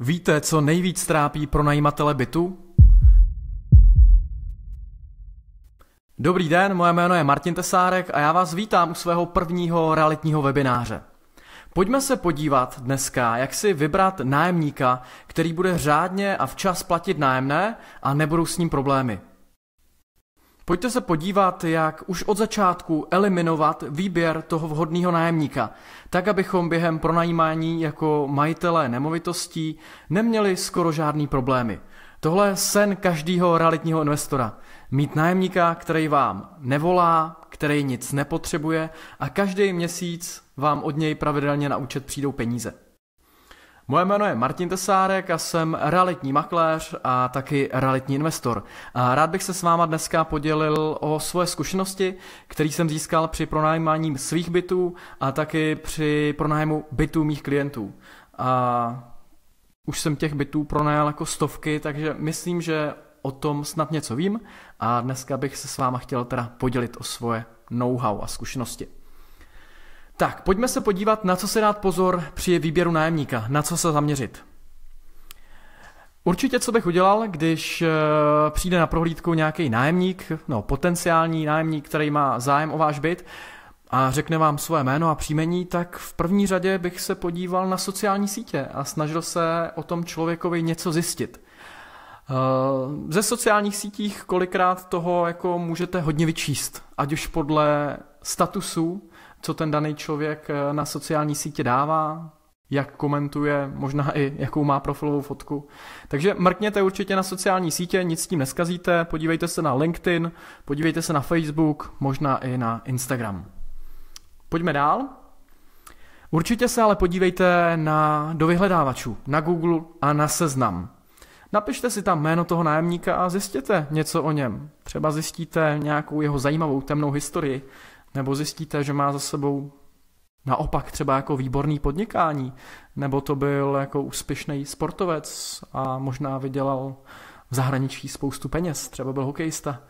Víte, co nejvíc trápí pronajímatele bytu? Dobrý den, moje jméno je Martin Tesárek a já vás vítám u svého prvního realitního webináře. Pojďme se podívat dneska, jak si vybrat nájemníka, který bude řádně a včas platit nájemné a nebudou s ním problémy. Pojďte se podívat, jak už od začátku eliminovat výběr toho vhodného nájemníka, tak abychom během pronajímání jako majitele nemovitostí neměli skoro žádný problémy. Tohle je sen každého realitního investora. Mít nájemníka, který vám nevolá, který nic nepotřebuje a každý měsíc vám od něj pravidelně na účet přijdou peníze. Moje jméno je Martin Tesárek a jsem realitní makléř a taky realitní investor. A rád bych se s váma dneska podělil o svoje zkušenosti, které jsem získal při pronajímání svých bytů a taky při pronájmu bytů mých klientů. A už jsem těch bytů pronajal jako stovky, takže myslím, že o tom snad něco vím a dneska bych se s váma chtěl teda podělit o svoje know-how a zkušenosti. Tak, pojďme se podívat, na co se dát pozor při výběru nájemníka, na co se zaměřit. Určitě, co bych udělal, když eh, přijde na prohlídku nějaký nájemník, no potenciální nájemník, který má zájem o váš byt a řekne vám svoje jméno a příjmení, tak v první řadě bych se podíval na sociální sítě a snažil se o tom člověkovi něco zjistit. Eh, ze sociálních sítích kolikrát toho jako můžete hodně vyčíst, ať už podle statusů, co ten daný člověk eh, na sociální sítě dává, jak komentuje, možná i jakou má profilovou fotku. Takže mrkněte určitě na sociální sítě, nic s tím neskazíte, podívejte se na LinkedIn, podívejte se na Facebook, možná i na Instagram. Pojďme dál. Určitě se ale podívejte na, do vyhledávačů, na Google a na Seznam. Napište si tam jméno toho nájemníka a zjistěte něco o něm. Třeba zjistíte nějakou jeho zajímavou temnou historii, nebo zjistíte, že má za sebou naopak třeba jako výborný podnikání, nebo to byl jako úspěšný sportovec a možná vydělal v zahraničí spoustu peněz, třeba byl hokejista.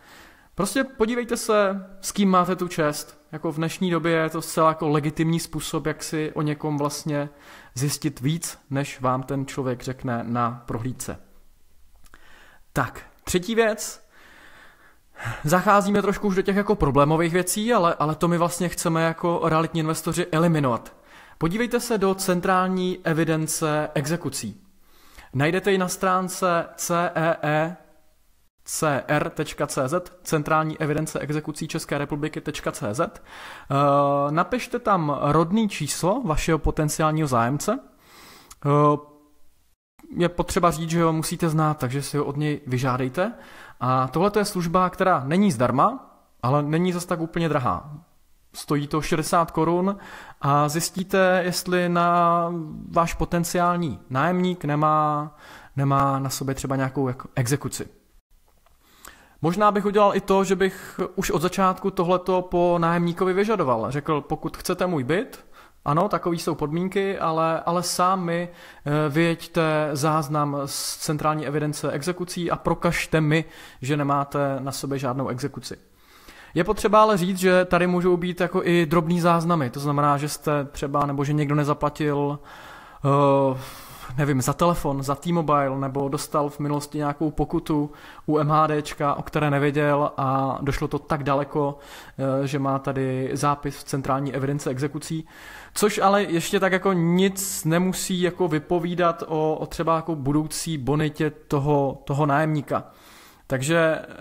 Prostě podívejte se, s kým máte tu čest. Jako v dnešní době je to zcela jako legitimní způsob, jak si o někom vlastně zjistit víc, než vám ten člověk řekne na prohlídce. Tak, třetí věc, Zacházíme trošku už do těch jako problémových věcí, ale, ale to my vlastně chceme jako realitní investoři eliminovat. Podívejte se do centrální evidence exekucí. Najdete ji na stránce ceecr.cz, centrální evidence exekucí České republiky.cz. Eh, napište tam rodný číslo vašeho potenciálního zájemce. Eh, je potřeba říct, že ho musíte znát, takže si ho od něj vyžádejte. A tohle je služba, která není zdarma, ale není zas tak úplně drahá. Stojí to 60 korun a zjistíte, jestli na váš potenciální nájemník nemá, nemá na sobě třeba nějakou exekuci. Možná bych udělal i to, že bych už od začátku tohleto po nájemníkovi vyžadoval. Řekl, pokud chcete můj byt, ano, takové jsou podmínky, ale, ale sami eh, vyjeďte záznam z centrální evidence exekucí a prokažte mi, že nemáte na sobě žádnou exekuci. Je potřeba ale říct, že tady můžou být jako i drobný záznamy, to znamená, že jste třeba, nebo že někdo nezaplatil uh, nevím, za telefon, za T-Mobile, nebo dostal v minulosti nějakou pokutu u MHDčka, o které nevěděl a došlo to tak daleko, eh, že má tady zápis v centrální evidenci exekucí, což ale ještě tak jako nic nemusí jako vypovídat o, o třeba jako budoucí bonitě toho, toho nájemníka. Takže eh,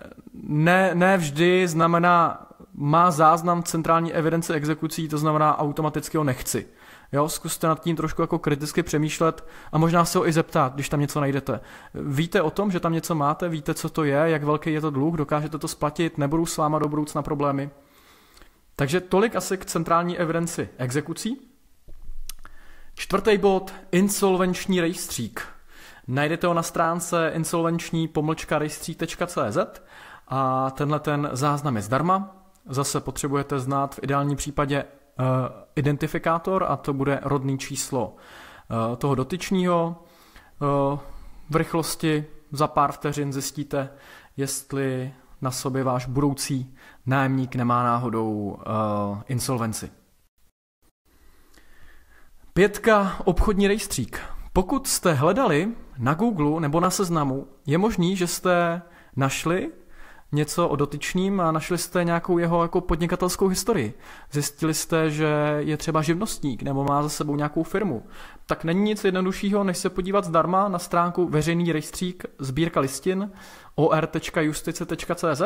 ne, ne vždy znamená, má záznam centrální evidence exekucí, to znamená automaticky ho nechci. Jo, zkuste nad tím trošku jako kriticky přemýšlet a možná se ho i zeptat, když tam něco najdete. Víte o tom, že tam něco máte, víte, co to je, jak velký je to dluh, dokážete to splatit, nebudou s váma do budoucna problémy. Takže tolik asi k centrální evidenci exekucí. Čtvrtý bod, insolvenční rejstřík. Najdete ho na stránce insolvenční pomlčka rejstřík.cz a tenhle ten záznam je zdarma. Zase potřebujete znát v ideálním případě Eh, identifikátor a to bude rodný číslo eh, toho dotyčního. Eh, v rychlosti za pár vteřin zjistíte, jestli na sobě váš budoucí nájemník nemá náhodou insolvenci. Pětka obchodní rejstřík. Pokud jste hledali na Google nebo na seznamu, je možný, že jste našli něco o dotyčným a našli jste nějakou jeho jako podnikatelskou historii. Zjistili jste, že je třeba živnostník nebo má za sebou nějakou firmu. Tak není nic jednoduššího, než se podívat zdarma na stránku veřejný rejstřík sbírka listin or.justice.cz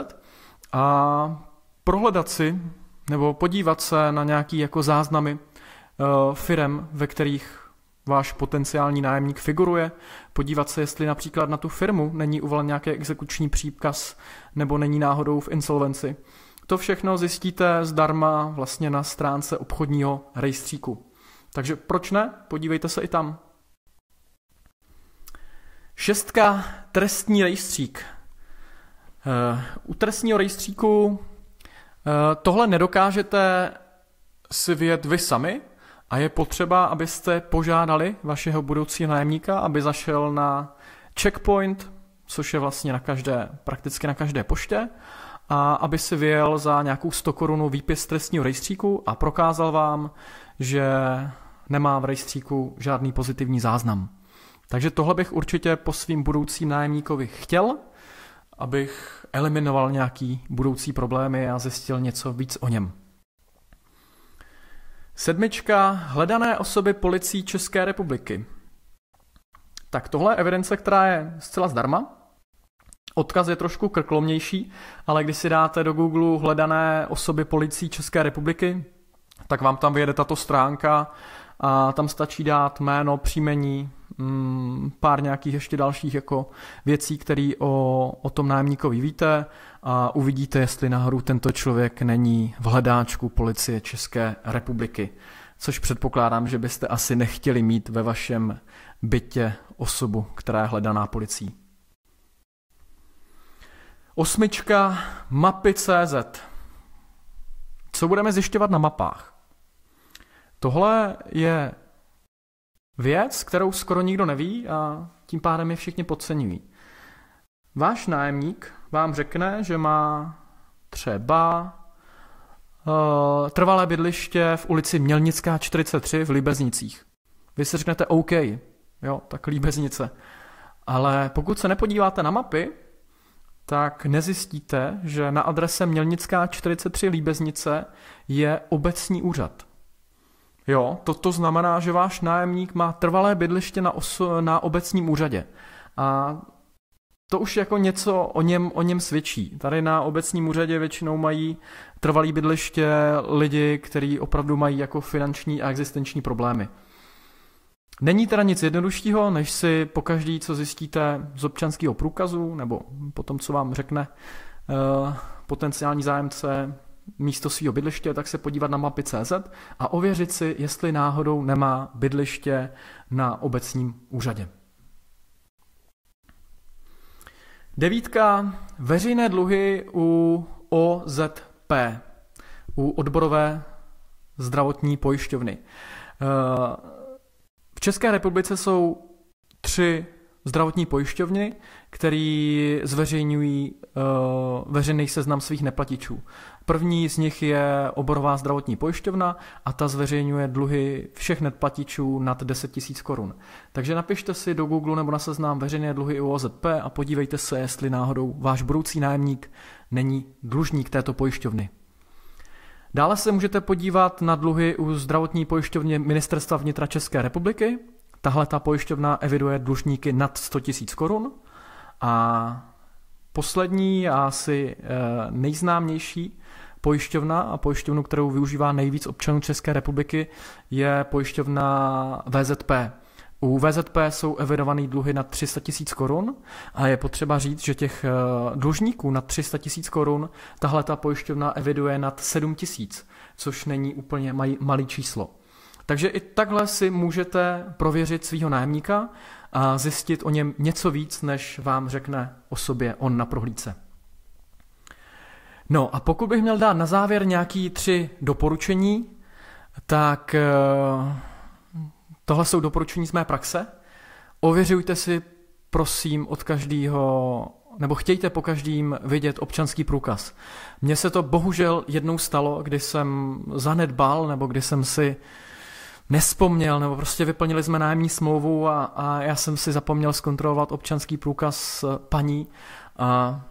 a prohledat si nebo podívat se na nějaký jako záznamy eh, firem, ve kterých váš potenciální nájemník figuruje, podívat se, jestli například na tu firmu není uvalen nějaký exekuční příkaz nebo není náhodou v insolvenci. To všechno zjistíte zdarma vlastně na stránce obchodního rejstříku. Takže proč ne? Podívejte se i tam. Šestka, trestní rejstřík. Eh, u trestního rejstříku eh, tohle nedokážete si vyjet vy sami, a je potřeba, abyste požádali vašeho budoucího nájemníka, aby zašel na checkpoint, což je vlastně na každé, prakticky na každé poště, a aby si vyjel za nějakou 100 korunu výpis trestního rejstříku a prokázal vám, že nemá v rejstříku žádný pozitivní záznam. Takže tohle bych určitě po svým budoucím nájemníkovi chtěl, abych eliminoval nějaký budoucí problémy a zjistil něco víc o něm. Sedmička. Hledané osoby policií České republiky. Tak tohle je evidence, která je zcela zdarma. Odkaz je trošku krklomnější, ale když si dáte do Google hledané osoby policií České republiky, tak vám tam vyjede tato stránka a tam stačí dát jméno, příjmení, Mm, pár nějakých ještě dalších jako věcí, které o, o tom nájemníkovi víte a uvidíte, jestli nahoru tento člověk není v hledáčku policie České republiky, což předpokládám, že byste asi nechtěli mít ve vašem bytě osobu, která je hledaná policií. Osmička mapy.cz Co budeme zjišťovat na mapách? Tohle je Věc, kterou skoro nikdo neví a tím pádem je všichni podceňují. Váš nájemník vám řekne, že má třeba uh, trvalé bydliště v ulici Mělnická 43 v Líbeznicích. Vy si řeknete OK, jo, tak Líbeznice. Ale pokud se nepodíváte na mapy, tak nezjistíte, že na adrese Mělnická 43 Líbeznice je obecní úřad. Jo, toto znamená, že váš nájemník má trvalé bydliště na, os- na obecním úřadě. A to už jako něco o něm, o něm svědčí. Tady na obecním úřadě většinou mají trvalé bydliště lidi, kteří opravdu mají jako finanční a existenční problémy. Není teda nic jednoduššího, než si po každý, co zjistíte z občanského průkazu, nebo po tom, co vám řekne eh, potenciální zájemce, místo svého bydliště, tak se podívat na mapy.cz a ověřit si, jestli náhodou nemá bydliště na obecním úřadě. Devítka. Veřejné dluhy u OZP, u odborové zdravotní pojišťovny. Eh, v České republice jsou tři zdravotní pojišťovny, který zveřejňují uh, veřejný seznam svých neplatičů. První z nich je oborová zdravotní pojišťovna a ta zveřejňuje dluhy všech neplatičů nad 10 000 korun. Takže napište si do Google nebo na seznam veřejné dluhy u OZP a podívejte se, jestli náhodou váš budoucí nájemník není dlužník této pojišťovny. Dále se můžete podívat na dluhy u zdravotní pojišťovny Ministerstva vnitra České republiky, tahle ta pojišťovna eviduje dlužníky nad 100 000 korun a poslední a asi eh, nejznámější pojišťovna a pojišťovnu, kterou využívá nejvíc občanů České republiky, je pojišťovna VZP. U VZP jsou evidované dluhy na 300 tisíc korun a je potřeba říct, že těch eh, dlužníků na 300 tisíc korun tahle ta pojišťovna eviduje nad 7 tisíc, což není úplně malý číslo. Takže i takhle si můžete prověřit svého nájemníka a zjistit o něm něco víc, než vám řekne o sobě on na prohlídce. No a pokud bych měl dát na závěr nějaký tři doporučení, tak eh, tohle jsou doporučení z mé praxe. Ověřujte si prosím od každého, nebo chtějte po každým vidět občanský průkaz. Mně se to bohužel jednou stalo, kdy jsem zanedbal, nebo kdy jsem si uh, nespomněl, nebo prostě vyplnili jsme nájemní smlouvu a, a já jsem si zapomněl zkontrolovat občanský průkaz eh, paní a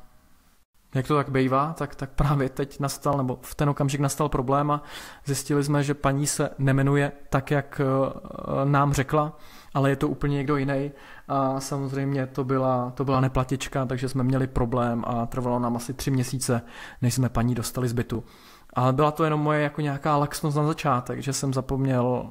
jak to tak bývá, tak, tak právě teď nastal, nebo v ten okamžik nastal problém a zjistili jsme, že paní se nemenuje tak, jak eh, nám řekla, ale je to úplně někdo jiný. A samozřejmě to byla, to byla neplatička, takže jsme měli problém a trvalo nám asi tři měsíce, než jsme paní dostali z bytu. Ale byla to jenom moje jako nějaká laxnost na začátek, že jsem zapomněl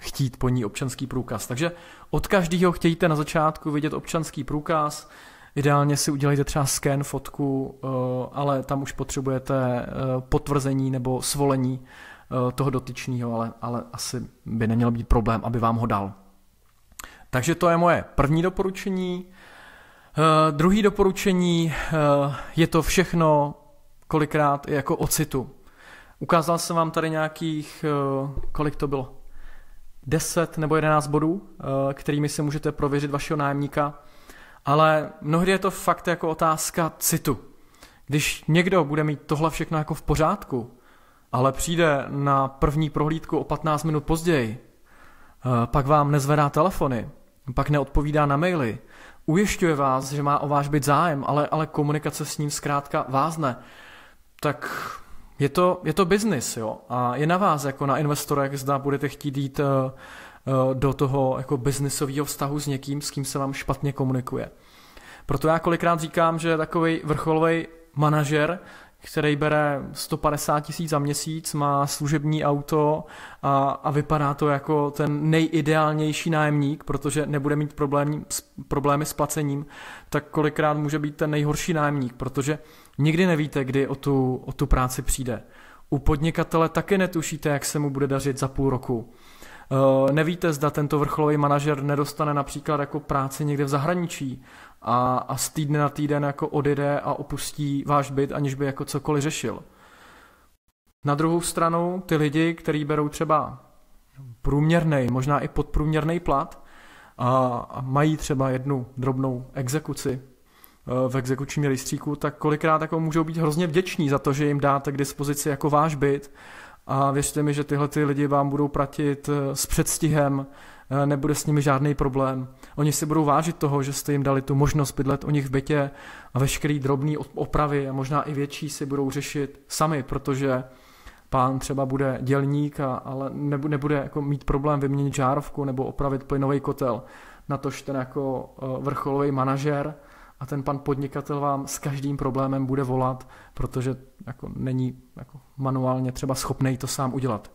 chtít po ní občanský průkaz. Takže od každého chtějte na začátku vidět občanský průkaz, ideálně si udělejte třeba sken, fotku, eh, ale tam už potřebujete eh, potvrzení nebo svolení eh, toho dotyčného, ale, ale asi by neměl být problém, aby vám ho dal. Takže to je moje první doporučení. Uh, druhý doporučení uh, je to všechno kolikrát i jako ocitu. Ukázal jsem vám tady nějakých, eh, kolik to bylo, 10 nebo 11 bodů, eh, kterými si můžete prověřit vašeho nájemníka, ale mnohdy je to fakt jako otázka citu. Když někdo bude mít tohle všechno jako v pořádku, ale přijde na první prohlídku o 15 minut později, eh, pak vám nezvedá telefony, pak neodpovídá na maily, ujišťuje vás, že má o váš byt zájem, ale, ale komunikace s ním zkrátka vázne tak je to, je to biznis, jo. A je na vás, jako na investorech, zda budete chtít jít eh, eh, do toho jako biznisového vztahu s někým, s kým se vám špatně komunikuje. Proto já kolikrát říkám, že takový vrcholový manažer, který bere 150 tisíc za měsíc, má služební auto a, a vypadá to jako ten nejideálnější nájemník, protože nebude mít problém, problémy s placením, tak kolikrát může být ten nejhorší nájemník, protože Nikdy nevíte, kdy o tu, o tu práci přijde. U podnikatele také netušíte, jak se mu bude dařit za půl roku. Eh, nevíte, zda tento vrcholový manažer nedostane například jako práci někde v zahraničí a, a z týdne na týden jako odjede a opustí váš byt, aniž by jako cokoliv řešil. Na druhou stranu ty lidi, kteří berou třeba průměrný, možná i podprůměrný plat a mají třeba jednu drobnou exekuci Eh, v exekučním rejstříku, tak kolikrát jako můžou být hrozně vděční za to, že jim dáte k dispozici jako váš byt. A věřte mi, že tyhle ty lidi vám budou pratit eh, s předstihem, eh, nebude s nimi žádný problém. Oni si budou vážit toho, že jste jim dali tu možnost bydlet u nich v bytě a veškerý drobný opravy a možná i větší si budou řešit sami, protože pán třeba bude dělník, a, ale nebude jako mít problém vyměnit žárovku nebo opravit plynový kotel. Na to že ten jako vrcholový manažer – a ten pan podnikatel vám s každým problémem bude volat, protože jako není jako manuálně třeba schopný to sám udělat.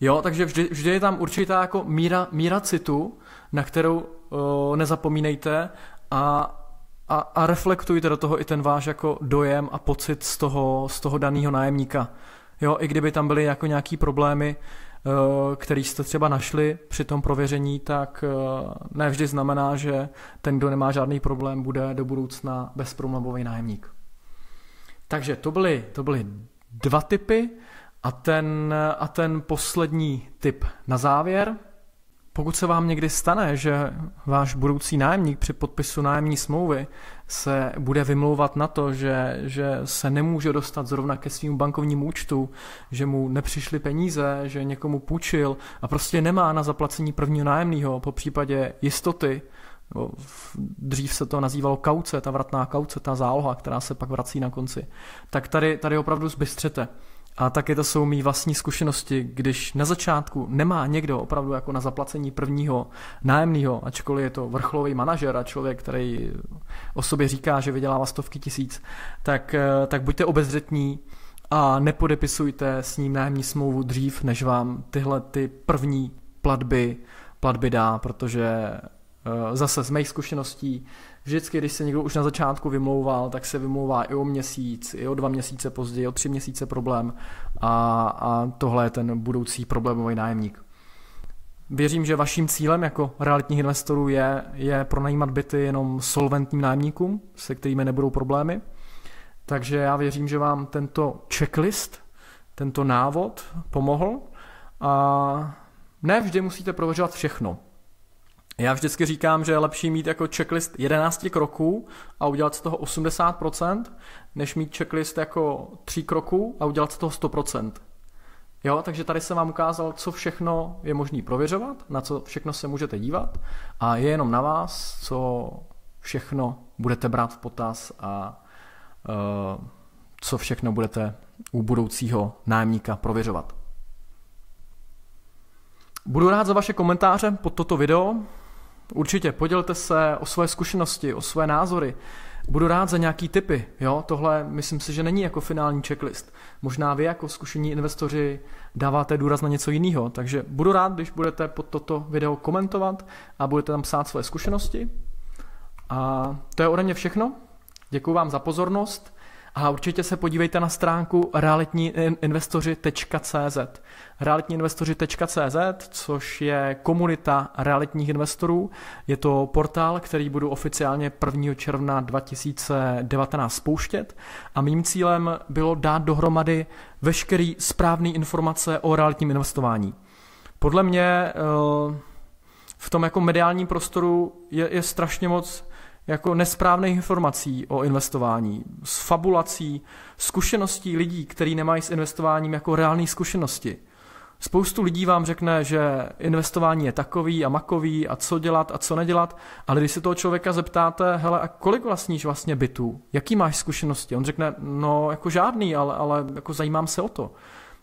Jo, takže vždy, vždy je tam určitá jako míra, míra citu, na kterou o, nezapomínejte a, a, a reflektujte do toho i ten váš jako dojem a pocit z toho, z toho daného nájemníka. Jo, i kdyby tam byly jako nějaký problémy, Eh, který jste třeba našli při tom prověření, tak eh, ne vždy znamená, že ten, kdo nemá žádný problém, bude do budoucna bezproblémový nájemník. Takže to byly, to byly dva typy a ten, a ten poslední typ na závěr – pokud se vám někdy stane, že váš budoucí nájemník při podpisu nájemní smlouvy se bude vymlouvat na to, že, že se nemůže dostat zrovna ke svým bankovnímu účtu, že mu nepřišly peníze, že někomu půjčil a prostě nemá na zaplacení prvního nájemného, po případě jistoty, dřív se to nazývalo kauce, ta vratná kauce, ta záloha, která se pak vrací na konci, tak tady, tady opravdu zbystřete. A taky to jsou mý vlastní zkušenosti, když na začátku nemá někdo opravdu jako na zaplacení prvního nájemného, ačkoliv je to vrcholový manažer a člověk, který o sobě říká, že vydělává stovky tisíc, tak, eh, tak buďte obezřetní a nepodepisujte s ním nájemní smlouvu dřív, než vám tyhle ty první platby, platby dá, protože eh, zase z mých zkušeností vždycky, když se někdo už na začátku vymlouval, tak se vymlouvá i o měsíc, i o dva měsíce později, o tři měsíce problém a, a tohle je ten budoucí problémový nájemník. Věřím, že vaším cílem jako realitních investorů je, je pronajímat byty jenom solventním nájemníkům, se kterými nebudou problémy. Takže já věřím, že vám tento checklist, tento návod pomohl. A ne vždy musíte prověřovat všechno. Já vždycky říkám, že je lepší mít jako checklist 11 kroků a udělat z toho 80%, než mít checklist jako 3 kroků a udělat z toho 100%. Jo, takže tady jsem vám ukázal, co všechno je možné prověřovat, na co všechno se můžete dívat a je jenom na vás, co všechno budete brát v potaz a uh, co všechno budete u budoucího nájemníka prověřovat. Budu rád za vaše komentáře pod toto video. Určitě, podělte se o své zkušenosti, o své názory. Budu rád za nějaký tipy. Jo? Tohle myslím si, že není jako finální checklist. Možná vy jako zkušení investoři dáváte důraz na něco jiného, takže budu rád, když budete pod toto video komentovat a budete tam psát své zkušenosti. A to je ode mě všechno. Děkuji vám za pozornost. A určitě se podívejte na stránku realitníinvestoři.cz realitníinvestoři.cz, což je komunita realitních investorů. Je to portál, který budu oficiálně 1. června 2019 spouštět a mým cílem bylo dát dohromady veškerý správný informace o realitním investování. Podle mě eh, v tom jako mediálním prostoru je, je strašně moc jako nesprávných informací o investování, s fabulací, zkušeností lidí, kteří nemají s investováním jako reální zkušenosti. Spoustu lidí vám řekne, že investování je takový a makový a co dělat a co nedělat, ale když se toho člověka zeptáte, hele, a kolik vlastníš vlastně bytů? Jaký máš zkušenosti? On řekne, no jako žádný, ale, ale jako zajímám se o to.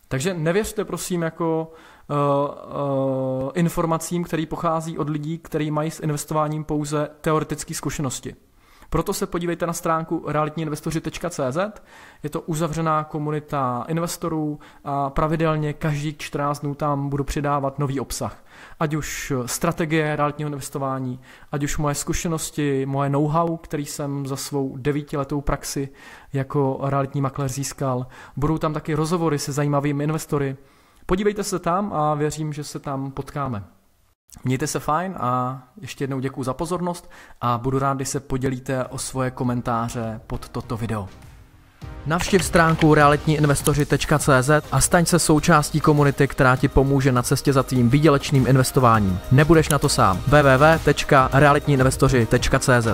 Takže nevěřte prosím jako uh, informacím, který pochází od lidí, kteří mají s investováním pouze teoretické zkušenosti. Proto se podívejte na stránku realitníinvestoři.cz, je to uzavřená komunita investorů a pravidelně každý 14 dnů tam budu přidávat nový obsah. Ať už strategie realitního investování, ať už moje zkušenosti, moje know-how, který jsem za svou devítiletou praxi jako realitní makléř získal. Budou tam taky rozhovory se zajímavými investory, Podívejte se tam a věřím, že se tam potkáme. Mějte se fajn a ještě jednou děkuji za pozornost a budu rád, když se podělíte o svoje komentáře pod toto video. Navštiv stránku realitníinvestoři.cz a staň se součástí komunity, která ti pomůže na cestě za tvým výdělečným investováním. Nebudeš na to sám. www.realitníinvestoři.cz